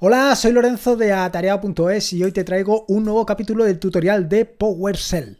Hola, soy Lorenzo de atareado.es y hoy te traigo un nuevo capítulo del tutorial de PowerShell.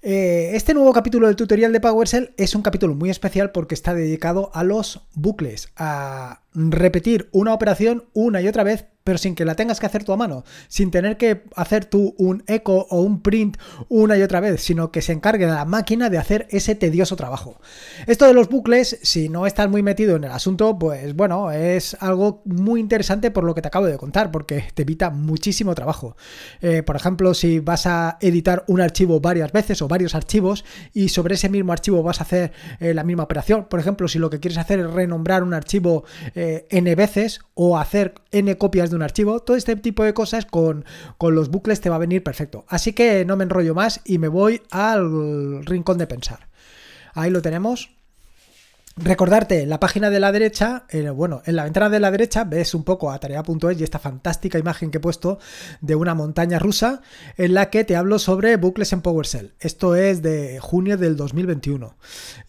Eh, este nuevo capítulo del tutorial de PowerShell es un capítulo muy especial porque está dedicado a los bucles, a repetir una operación una y otra vez, pero sin que la tengas que hacer tú a mano, sin tener que hacer tú un eco o un print una y otra vez, sino que se encargue de la máquina de hacer ese tedioso trabajo. Esto de los bucles, si no estás muy metido en el asunto, pues bueno, es algo muy interesante por lo que te acabo de contar, porque te evita muchísimo trabajo. Eh, por ejemplo, si vas a editar un archivo varias veces o varios archivos y sobre ese mismo archivo vas a hacer eh, la misma operación, por ejemplo, si lo que quieres hacer es renombrar un archivo eh, n veces o hacer n copias de un archivo. Todo este tipo de cosas con, con los bucles te va a venir perfecto. Así que no me enrollo más y me voy al rincón de pensar. Ahí lo tenemos. Recordarte, la página de la derecha, eh, bueno, en la ventana de la derecha ves un poco a tarea.es y esta fantástica imagen que he puesto de una montaña rusa en la que te hablo sobre bucles en PowerShell. Esto es de junio del 2021.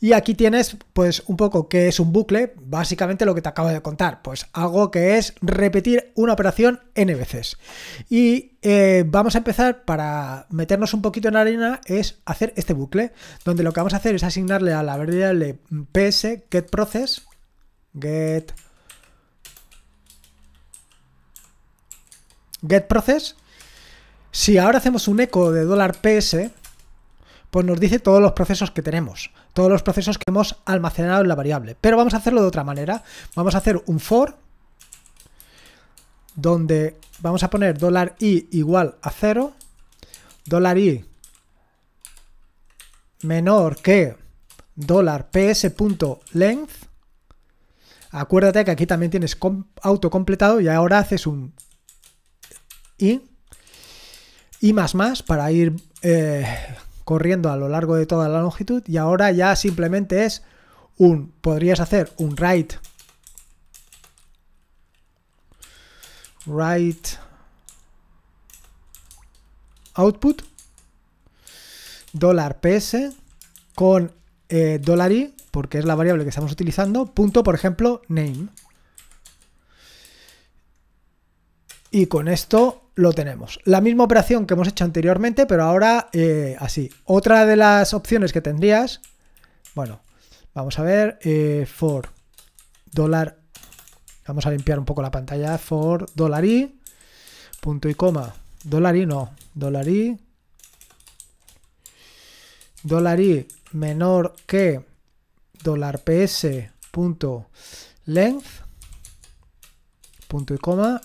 Y aquí tienes pues un poco qué es un bucle, básicamente lo que te acabo de contar, pues algo que es repetir una operación n veces. Y eh, vamos a empezar para meternos un poquito en la arena es hacer este bucle, donde lo que vamos a hacer es asignarle a la variable ps getProcess get si ahora hacemos un eco de dólar $ps, pues nos dice todos los procesos que tenemos, todos los procesos que hemos almacenado en la variable. Pero vamos a hacerlo de otra manera. Vamos a hacer un for donde vamos a poner dólar $i igual a 0, $i menor que dólar $ps.length. Acuérdate que aquí también tienes auto completado y ahora haces un i y más más para ir eh, corriendo a lo largo de toda la longitud y ahora ya simplemente es un podrías hacer un write write output ps con eh, porque es la variable que estamos utilizando punto por ejemplo name y con esto lo tenemos la misma operación que hemos hecho anteriormente pero ahora eh, así otra de las opciones que tendrías bueno vamos a ver eh, for Vamos a limpiar un poco la pantalla for dolari, punto y coma. no, dolari, dolari menor que dollar ps punto length, punto y coma,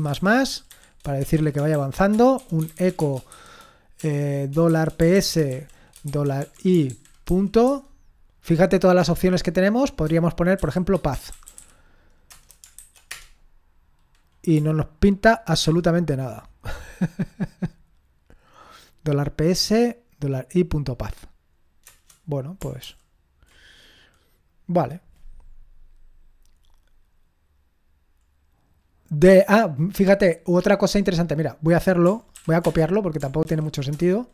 más más, para decirle que vaya avanzando, un eco eh, ps, punto, fíjate todas las opciones que tenemos, podríamos poner por ejemplo path, y no nos pinta absolutamente nada. dólar PS, dólar Bueno, pues. Vale. De, ah, fíjate, otra cosa interesante. Mira, voy a hacerlo, voy a copiarlo porque tampoco tiene mucho sentido.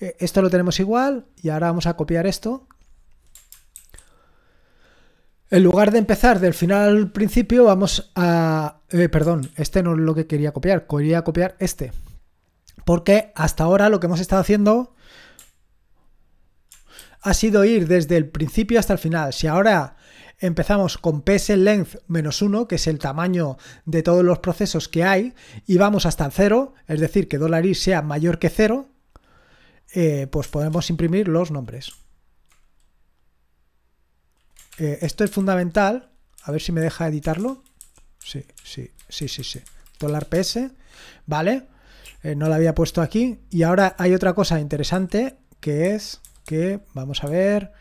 Eh, esto lo tenemos igual y ahora vamos a copiar esto. En lugar de empezar del final al principio, vamos a eh, perdón, este no es lo que quería copiar, quería copiar este. Porque hasta ahora lo que hemos estado haciendo ha sido ir desde el principio hasta el final. Si ahora empezamos con pslength menos 1, que es el tamaño de todos los procesos que hay, y vamos hasta el 0, es decir, que $i sea mayor que 0, eh, pues podemos imprimir los nombres. Eh, esto es fundamental, a ver si me deja editarlo sí, sí, sí, sí, sí. Dólar PS, ¿vale? Eh, no la había puesto aquí. Y ahora hay otra cosa interesante que es que, vamos a ver,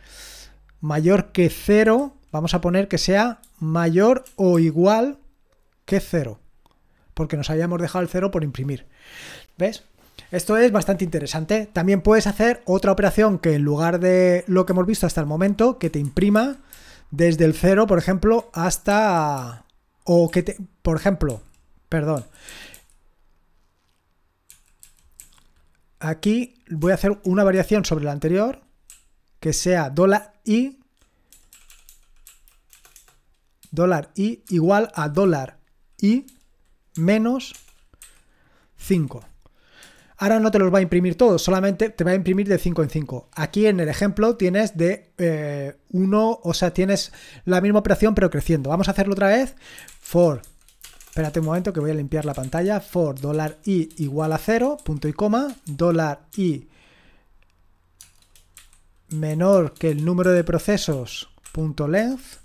mayor que cero. vamos a poner que sea mayor o igual que cero, Porque nos habíamos dejado el 0 por imprimir. ¿Ves? Esto es bastante interesante. También puedes hacer otra operación que en lugar de lo que hemos visto hasta el momento, que te imprima desde el 0, por ejemplo, hasta o que te, por ejemplo, perdón. Aquí voy a hacer una variación sobre la anterior que sea dólar i dólar i igual a dólar i menos 5 ahora no te los va a imprimir todos, solamente te va a imprimir de 5 en 5. Aquí en el ejemplo tienes de 1, eh, o sea, tienes la misma operación pero creciendo. Vamos a hacerlo otra vez. For, espérate un momento que voy a limpiar la pantalla. For $i igual a 0, punto y coma, $i menor que el número de procesos, punto length,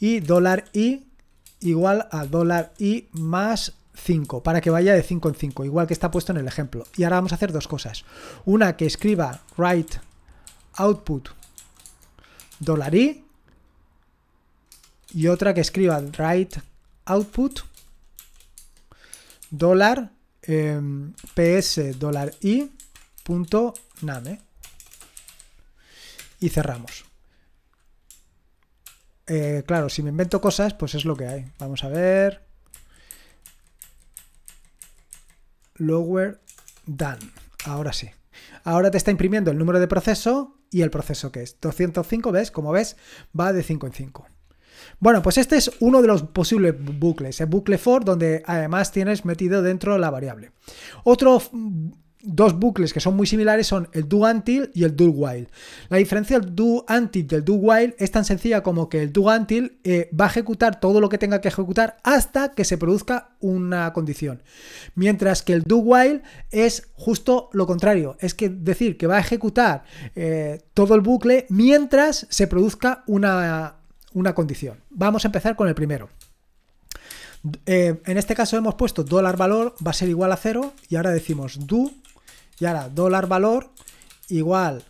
y $i igual a $i más 5, para que vaya de 5 en 5, igual que está puesto en el ejemplo. Y ahora vamos a hacer dos cosas. Una que escriba write output $i y otra que escriba write output dólar em, ps i name ¿eh? y cerramos eh, claro si me invento cosas pues es lo que hay vamos a ver lower than. Ahora sí. Ahora te está imprimiendo el número de proceso y el proceso que es. 205, ¿ves? Como ves, va de 5 en 5. Bueno, pues este es uno de los posibles bucles, el ¿eh? bucle for, donde además tienes metido dentro la variable. Otro mm, dos bucles que son muy similares son el do until y el do while. La diferencia del do until y do while es tan sencilla como que el do until eh, va a ejecutar todo lo que tenga que ejecutar hasta que se produzca una condición. Mientras que el do while es justo lo contrario, es decir que va a ejecutar eh, todo el bucle mientras se produzca una, condición. Vamos a empezar con el primero. Eh, en este caso hemos puesto dólar valor va a ser igual a cero y ahora decimos do y ahora, dólar valor igual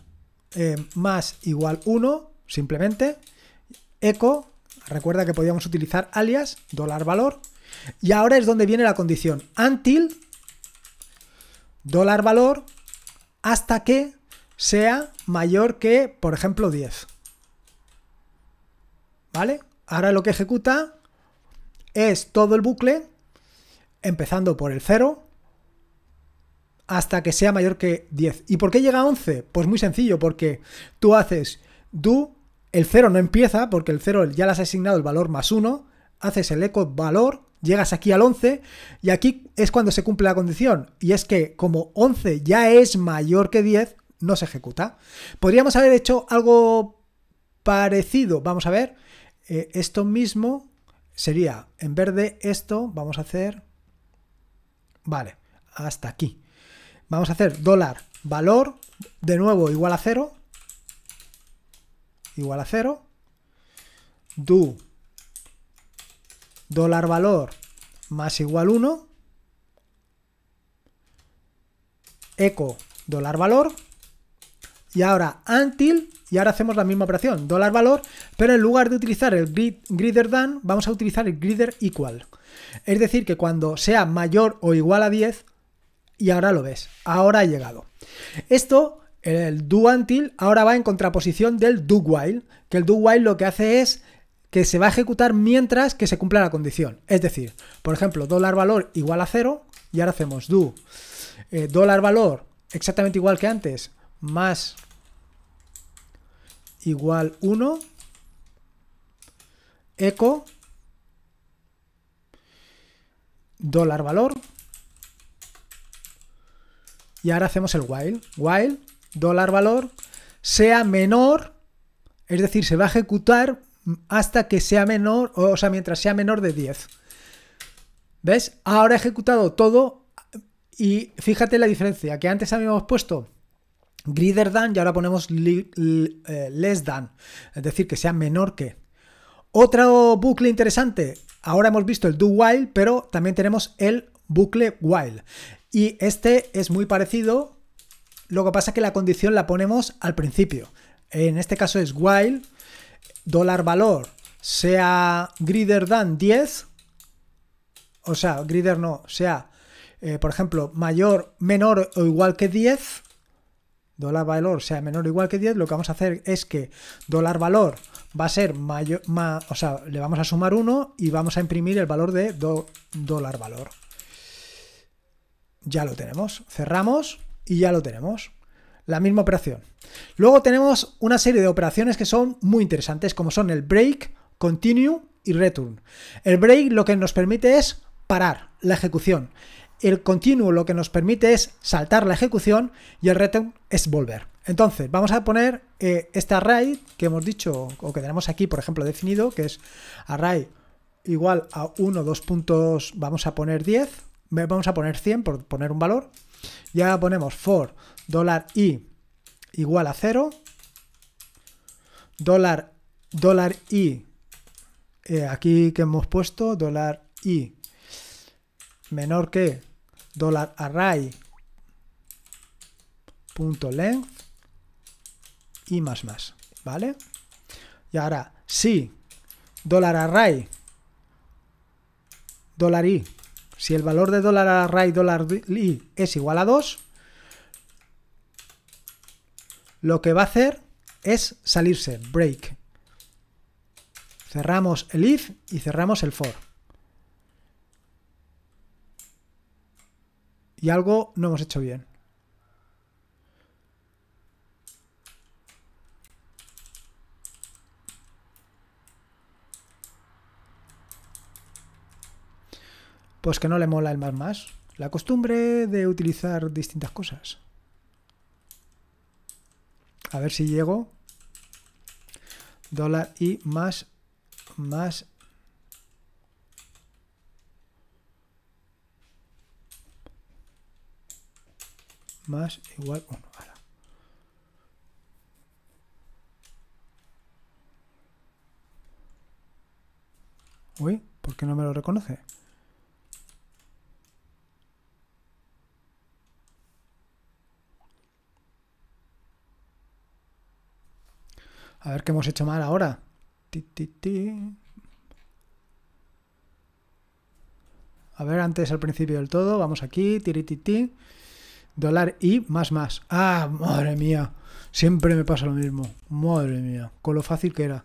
eh, más igual 1, simplemente. Eco, recuerda que podíamos utilizar alias, dólar valor. Y ahora es donde viene la condición. Until, dólar valor, hasta que sea mayor que, por ejemplo, 10. ¿Vale? Ahora lo que ejecuta es todo el bucle, empezando por el 0, hasta que sea mayor que 10. ¿Y por qué llega a 11? Pues muy sencillo, porque tú haces do, el 0 no empieza, porque el 0 ya le has asignado el valor más 1, haces el eco valor, llegas aquí al 11, y aquí es cuando se cumple la condición, y es que como 11 ya es mayor que 10, no se ejecuta. Podríamos haber hecho algo parecido, vamos a ver, eh, esto mismo sería, en vez de esto, vamos a hacer, vale, hasta aquí. Vamos a hacer dólar valor, de nuevo igual a cero, igual a cero, do dólar valor más igual 1, eco dólar valor, y ahora until, y ahora hacemos la misma operación, dólar valor, pero en lugar de utilizar el greater than, vamos a utilizar el greater equal. Es decir, que cuando sea mayor o igual a 10, y ahora lo ves, ahora ha llegado. Esto, el do until, ahora va en contraposición del do while, que el do while lo que hace es que se va a ejecutar mientras que se cumpla la condición. Es decir, por ejemplo, dólar valor igual a cero y ahora hacemos do eh, dólar valor exactamente igual que antes, más igual 1, eco, dólar valor y ahora hacemos el while. While, dólar valor, sea menor, es decir, se va a ejecutar hasta que sea menor, o sea, mientras sea menor de 10. ¿Ves? Ahora he ejecutado todo y fíjate la diferencia, que antes habíamos puesto greater than y ahora ponemos eh, less than, es decir, que sea menor que. Otro bucle interesante, ahora hemos visto el do while, pero también tenemos el bucle while. Y este es muy parecido, lo que pasa es que la condición la ponemos al principio. En este caso es while, valor sea greater than 10, o sea, greater no, sea, eh, por ejemplo, mayor, menor o igual que 10, valor sea menor o igual que 10, lo que vamos a hacer es que valor va a ser mayor, o sea, le vamos a sumar 1 y vamos a imprimir el valor de valor. Ya lo tenemos. Cerramos y ya lo tenemos. La misma operación. Luego tenemos una serie de operaciones que son muy interesantes, como son el break, continue y return. El break lo que nos permite es parar la ejecución. El continue lo que nos permite es saltar la ejecución y el return es volver. Entonces, vamos a poner eh, este array que hemos dicho o que tenemos aquí, por ejemplo, definido, que es array igual a 1, 2 puntos, vamos a poner 10, vamos a poner 100 por poner un valor. ya ponemos for dólar i igual a 0, dólar, i, eh, aquí que hemos puesto, dólar i menor que dólar array punto y más más, ¿vale? Y ahora, si dólar array, dólar i si el valor de dólar array dólar es igual a 2, lo que va a hacer es salirse, break. Cerramos el if y cerramos el for. Y algo no hemos hecho bien. pues que no le mola el más más. La costumbre de utilizar distintas cosas. A ver si llego. Dólar y más, más. Más igual Uy, ¿por qué no me lo reconoce? A ver qué hemos hecho mal ahora. A ver, antes al principio del todo, vamos aquí, ti Dólar y más más. ¡Ah, madre mía! Siempre me pasa lo mismo. Madre mía, con lo fácil que era.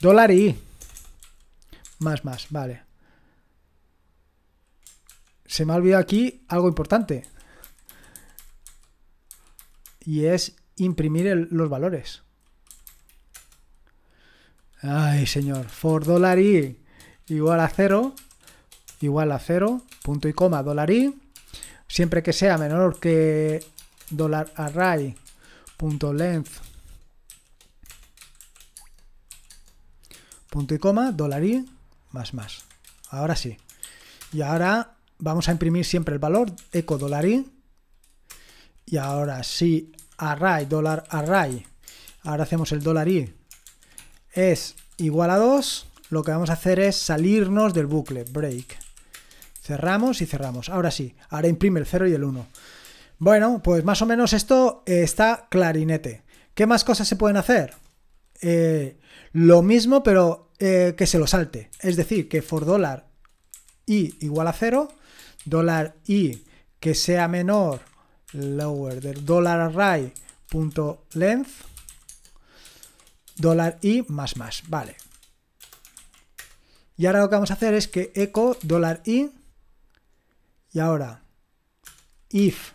Dólar y más más, vale. Se me ha olvidado aquí algo importante y es imprimir los valores. Ay, señor, for i igual a 0, igual a cero punto y coma, dólar i, siempre que sea menor que dólar array punto length punto y coma, i, más más. Ahora sí. Y ahora vamos a imprimir siempre el valor eco dólar i. Y ahora sí, array, dólar array, ahora hacemos el dólar i, es igual a 2, lo que vamos a hacer es salirnos del bucle, break. Cerramos y cerramos. Ahora sí, ahora imprime el 0 y el 1. Bueno, pues más o menos esto eh, está clarinete. ¿Qué más cosas se pueden hacer? Eh, lo mismo, pero eh, que se lo salte. Es decir, que for dólar i igual a 0, dólar i que sea menor lower del dollar array punto i más más vale y ahora lo que vamos a hacer es que echo dólar i y ahora if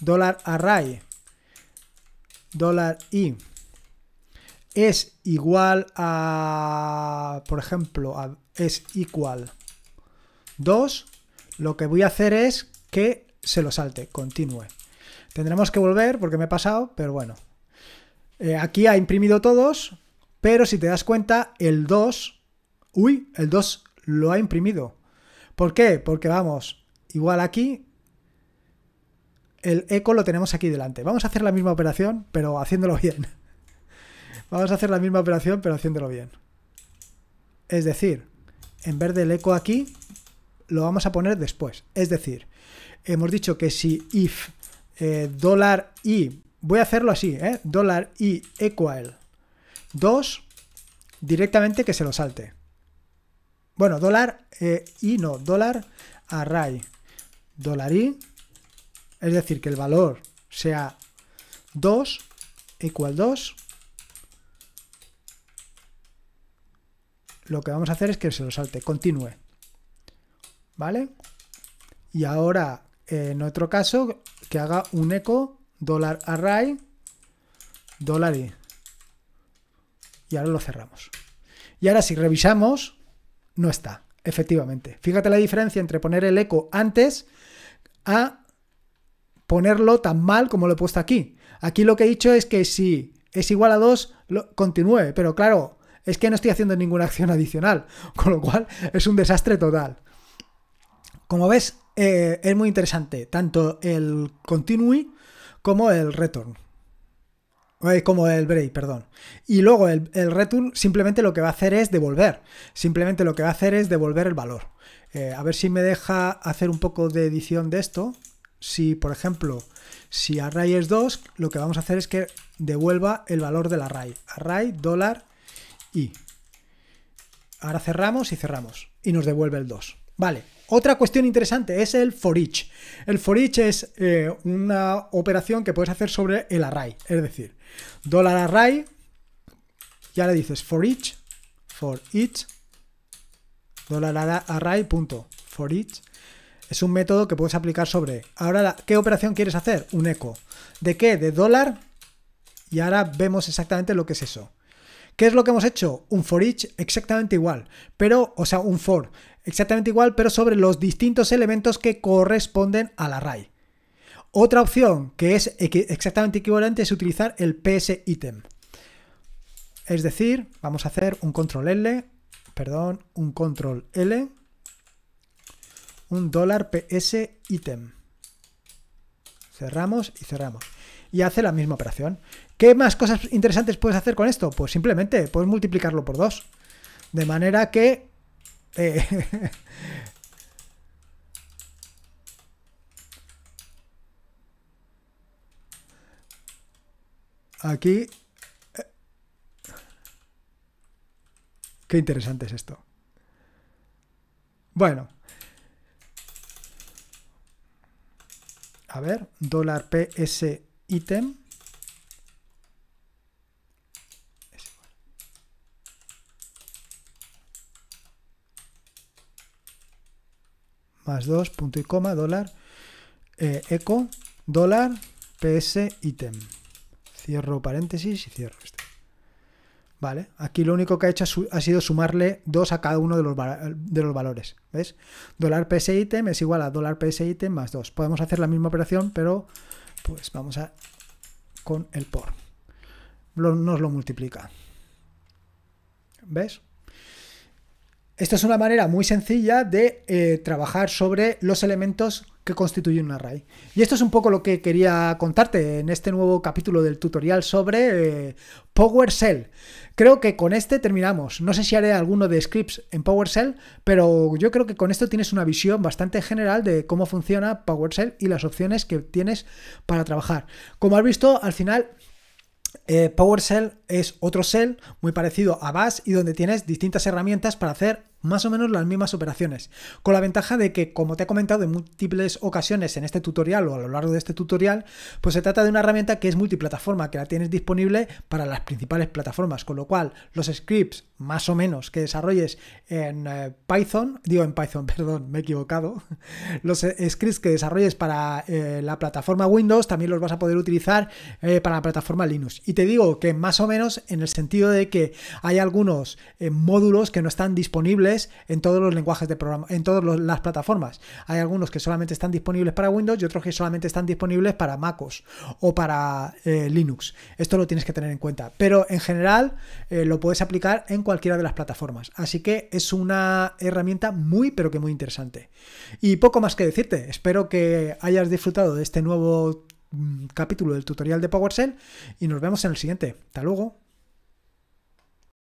dólar array dólar i es igual a por ejemplo es igual 2 lo que voy a hacer es que se lo salte continúe Tendremos que volver porque me he pasado, pero bueno. Eh, aquí ha imprimido todos, pero si te das cuenta, el 2, uy, el 2 lo ha imprimido. ¿Por qué? Porque vamos, igual aquí, el eco lo tenemos aquí delante. Vamos a hacer la misma operación, pero haciéndolo bien. Vamos a hacer la misma operación, pero haciéndolo bien. Es decir, en vez del eco aquí, lo vamos a poner después. Es decir, hemos dicho que si if eh, dólar $i, voy a hacerlo así, ¿eh? dólar $i equal 2, directamente que se lo salte. Bueno, dólar eh, $i no, dólar array, dólar $i, es decir, que el valor sea 2, equal 2, lo que vamos a hacer es que se lo salte, continúe. ¿Vale? Y ahora, en otro caso, que haga un eco dólar $array dólar Y ahora lo cerramos. Y ahora si revisamos, no está, efectivamente. Fíjate la diferencia entre poner el eco antes a ponerlo tan mal como lo he puesto aquí. Aquí lo que he dicho es que si es igual a 2, continúe, pero claro, es que no estoy haciendo ninguna acción adicional, con lo cual es un desastre total. Como ves, eh, es muy interesante, tanto el continue como el return. Eh, como el break, perdón. Y luego el, return simplemente lo que va a hacer es devolver. Simplemente lo que va a hacer es devolver el valor. Eh, a ver si me deja hacer un poco de edición de esto. Si, por ejemplo, si array es 2, lo que vamos a hacer es que devuelva el valor del array. Array, dólar y. Ahora cerramos y cerramos. Y nos devuelve el 2. Vale. Otra cuestión interesante es el for each. El for each es eh, una operación que puedes hacer sobre el array. Es decir, dólar array, ya le dices for each, for each, dólar array, punto, for each. Es un método que puedes aplicar sobre. Ahora, ¿qué operación quieres hacer? Un eco. ¿De qué? De dólar. Y ahora vemos exactamente lo que es eso. ¿Qué es lo que hemos hecho? Un for each exactamente igual, pero, o sea, un for exactamente igual, pero sobre los distintos elementos que corresponden al array. Otra opción que es exactamente equivalente es utilizar el psitem. Es decir, vamos a hacer un control L, perdón, un control L, un dólar psitem. Cerramos y cerramos. Y hace la misma operación. ¿Qué más cosas interesantes puedes hacer con esto? Pues simplemente puedes multiplicarlo por dos. De manera que... Eh, aquí... Eh, qué interesante es esto. Bueno. A ver, dólar PS ítem. más 2, punto y coma, dólar, eh, eco, dólar, ps, item. Cierro paréntesis y cierro este. ¿Vale? Aquí lo único que ha hecho ha sido sumarle 2 a cada uno de los, valores. ¿Ves? Dólar PS item es igual a dólar PS item más 2. Podemos hacer la misma operación, pero pues vamos a con el por. nos lo multiplica. ¿Ves? Esta es una manera muy sencilla de eh, trabajar sobre los elementos que constituyen un array. Y esto es un poco lo que quería contarte en este nuevo capítulo del tutorial sobre eh, PowerShell. Creo que con este terminamos. No sé si haré alguno de scripts en PowerShell, pero yo creo que con esto tienes una visión bastante general de cómo funciona PowerShell y las opciones que tienes para trabajar. Como has visto, al final eh, PowerShell es otro shell muy parecido a Bash y donde tienes distintas herramientas para hacer más o menos las mismas operaciones, con la ventaja de que, como te he comentado en múltiples ocasiones en este tutorial o a lo largo de este tutorial, pues se trata de una herramienta que es multiplataforma, que la tienes disponible para las principales plataformas, con lo cual los scripts más o menos que desarrolles en eh, Python, digo en Python, perdón, me he equivocado, los eh, scripts que desarrolles para eh, la plataforma Windows también los vas a poder utilizar para la plataforma Linux. Y te digo que más o menos en el sentido de que hay algunos módulos que no están disponibles, en todos los lenguajes de programa, en todas las plataformas. Hay algunos que solamente están disponibles para Windows y otros que solamente están disponibles para MacOS o para eh, Linux. Esto lo tienes que tener en cuenta. Pero en general eh, lo puedes aplicar en cualquiera de las plataformas. Así que es una herramienta muy, pero que muy interesante. Y poco más que decirte. Espero que hayas disfrutado de este nuevo mm, capítulo del tutorial de PowerShell y nos vemos en el siguiente. Hasta luego.